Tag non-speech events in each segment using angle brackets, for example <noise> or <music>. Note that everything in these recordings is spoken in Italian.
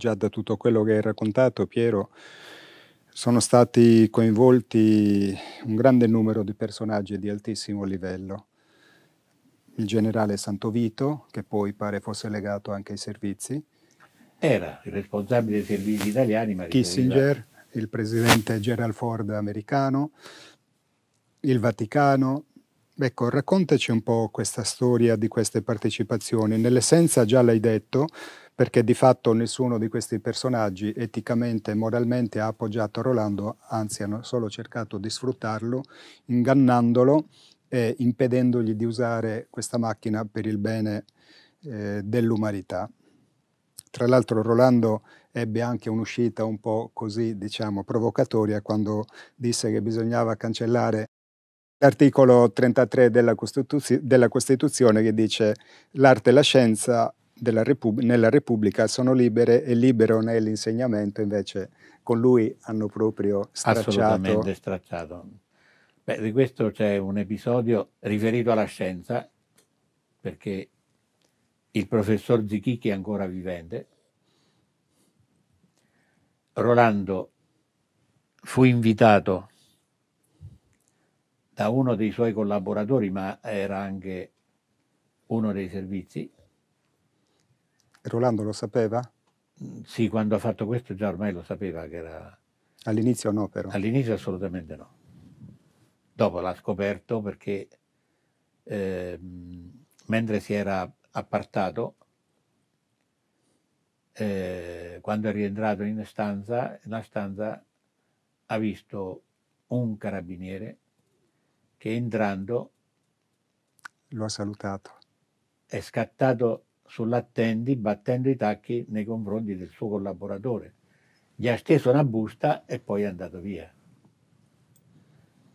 già da tutto quello che hai raccontato, Piero, sono stati coinvolti un grande numero di personaggi di altissimo livello. Il generale Santovito, che poi pare fosse legato anche ai servizi. Era il responsabile dei servizi italiani. Ma Kissinger, il presidente Gerald Ford americano, il Vaticano. Ecco, raccontaci un po' questa storia di queste partecipazioni. Nell'essenza già l'hai detto, perché di fatto nessuno di questi personaggi eticamente e moralmente ha appoggiato Rolando, anzi hanno solo cercato di sfruttarlo, ingannandolo e impedendogli di usare questa macchina per il bene eh, dell'umanità. Tra l'altro Rolando ebbe anche un'uscita un po' così, diciamo, provocatoria quando disse che bisognava cancellare l'articolo 33 della, Costituzio- della Costituzione che dice l'arte e la scienza Repub nella Repubblica sono libere e libero nell'insegnamento invece con lui hanno proprio stracciato. Assolutamente stracciato. Beh, di questo c'è un episodio riferito alla scienza perché il professor Zichichi è ancora vivente. Rolando fu invitato da uno dei suoi collaboratori, ma era anche uno dei servizi, Rolando lo sapeva? Mm, sì, quando ha fatto questo già ormai lo sapeva che era... All'inizio no però? All'inizio assolutamente no. Dopo l'ha scoperto perché eh, mentre si era appartato, eh, quando è rientrato in stanza, la stanza ha visto un carabiniere che entrando... Lo ha salutato. È scattato sull'attendi battendo i tacchi nei confronti del suo collaboratore. Gli ha steso una busta e poi è andato via.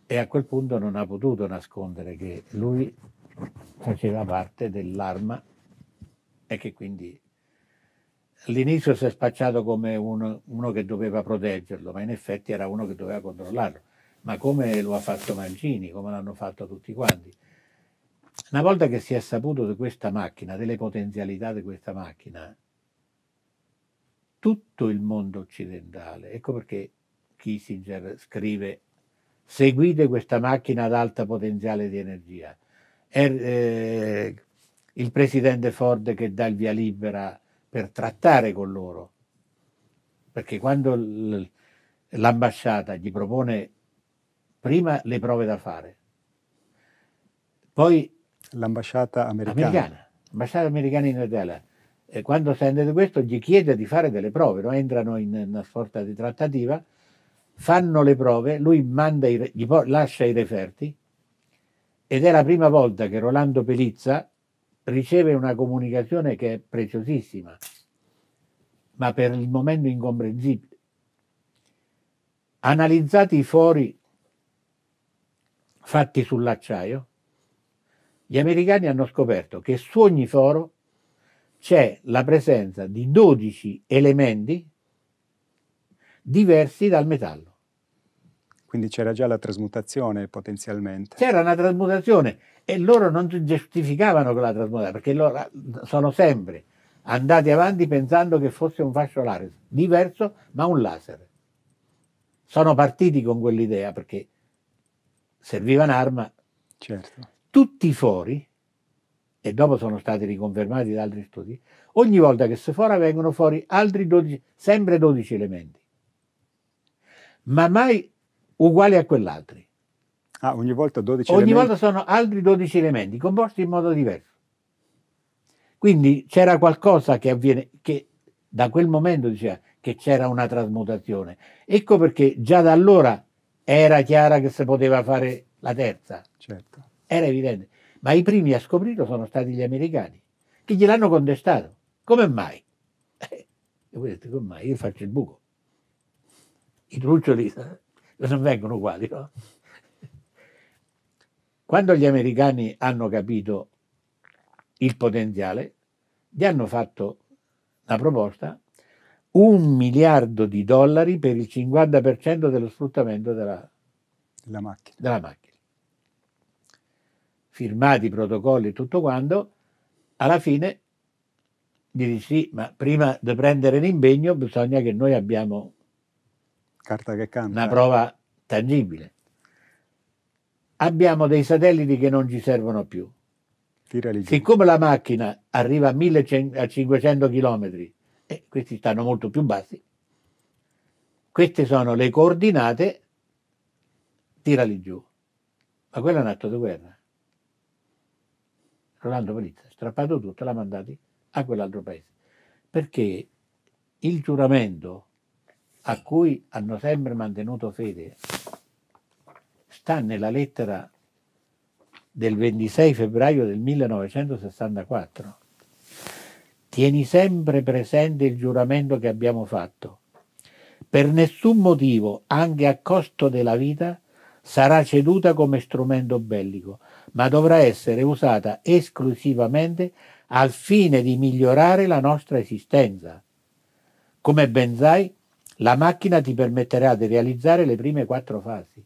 E a quel punto non ha potuto nascondere che lui faceva parte dell'arma e che quindi all'inizio si è spacciato come uno, uno, che doveva proteggerlo, ma in effetti era uno che doveva controllarlo. Ma come lo ha fatto Mancini, come l'hanno fatto tutti quanti. Una volta che si è saputo di questa macchina, delle potenzialità di questa macchina, tutto il mondo occidentale, ecco perché Kissinger scrive, seguite questa macchina ad alta potenziale di energia. È, eh, il presidente Ford che dà il via libera per trattare con loro, perché quando l- l'ambasciata gli propone prima le prove da fare, poi L'ambasciata americana. americana. L'ambasciata americana in Italia. E quando sente di questo gli chiede di fare delle prove, no? entrano in una sorta di trattativa, fanno le prove, lui manda i, gli lascia i referti ed è la prima volta che Rolando Pelizza riceve una comunicazione che è preziosissima, ma per il momento incomprensibile. Analizzati i fori fatti sull'acciaio, gli americani hanno scoperto che su ogni foro c'è la presenza di 12 elementi diversi dal metallo. Quindi c'era già la trasmutazione potenzialmente. C'era una trasmutazione e loro non giustificavano quella trasmutazione perché loro sono sempre andati avanti pensando che fosse un fascio laser diverso ma un laser. Sono partiti con quell'idea perché serviva un'arma. Certo tutti i fori, e dopo sono stati riconfermati da altri studi, ogni volta che si fora vengono fuori altri 12, sempre 12 elementi, ma mai uguali a quell'altro. Ah, ogni volta 12 ogni elementi? Ogni volta sono altri 12 elementi, composti in modo diverso. Quindi c'era qualcosa che avviene, che da quel momento diceva che c'era una trasmutazione. Ecco perché già da allora era chiara che si poteva fare la terza. Certo era evidente, ma i primi a scoprirlo sono stati gli americani, che gliel'hanno contestato. Come mai? e voi dite, come mai? Io faccio il buco. I truccioli <laughs> non vengono uguali, no? Quando gli americani hanno capito il potenziale, gli hanno fatto la proposta un miliardo di dollari per il 50% dello sfruttamento della, della macchina. Della macchina firmati i protocolli e tutto quanto, alla fine gli dici sì, ma prima di prendere l'impegno bisogna che noi abbiamo Carta che canta. una prova tangibile. Abbiamo dei satelliti che non ci servono più. Siccome la macchina arriva a 1500 km, eh, questi stanno molto più bassi, queste sono le coordinate, tirali giù. Ma quello è un atto di guerra. Rolando Polizza, strappato tutto, l'ha mandati a quell'altro paese. Perché il giuramento a cui hanno sempre mantenuto fede sta nella lettera del 26 febbraio del 1964. Tieni sempre presente il giuramento che abbiamo fatto. Per nessun motivo, anche a costo della vita, sarà ceduta come strumento bellico, ma dovrà essere usata esclusivamente al fine di migliorare la nostra esistenza. Come ben sai, la macchina ti permetterà di realizzare le prime quattro fasi.